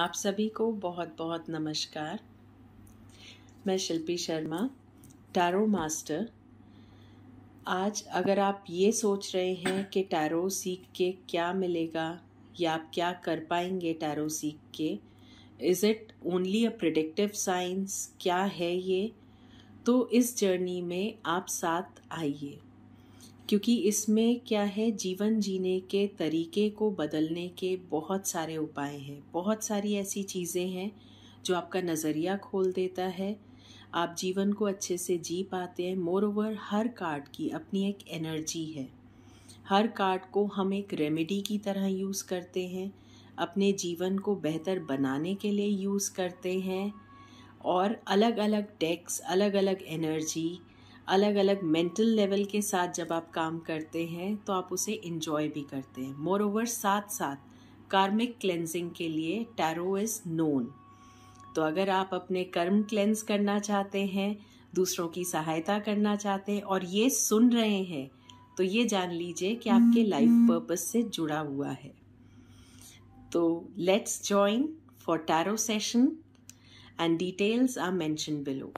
आप सभी को बहुत बहुत नमस्कार मैं शिल्पी शर्मा टैरो मास्टर आज अगर आप ये सोच रहे हैं कि टैरो सीख के क्या मिलेगा या आप क्या कर पाएंगे टैरो सीख के is it only a predictive science क्या है ये तो इस जर्नी में आप साथ आइए क्योंकि इसमें क्या है जीवन जीने के तरीके को बदलने के बहुत सारे उपाय हैं बहुत सारी ऐसी चीज़ें हैं जो आपका नज़रिया खोल देता है आप जीवन को अच्छे से जी पाते हैं मोर ओवर हर कार्ड की अपनी एक एनर्जी है हर कार्ड को हम एक रेमेडी की तरह यूज़ करते हैं अपने जीवन को बेहतर बनाने के लिए यूज़ करते हैं और अलग अलग डेक्स अलग अलग एनर्जी अलग अलग मेंटल लेवल के साथ जब आप काम करते हैं तो आप उसे इंजॉय भी करते हैं मोर ओवर साथ साथ कार्मिक क्लेंजिंग के लिए टैरो इज़ नोन तो अगर आप अपने कर्म क्लेंस करना चाहते हैं दूसरों की सहायता करना चाहते हैं और ये सुन रहे हैं तो ये जान लीजिए कि आपके लाइफ हम्म, पर्पस हम्म। से जुड़ा हुआ है तो let's join for tarot session and details are mention below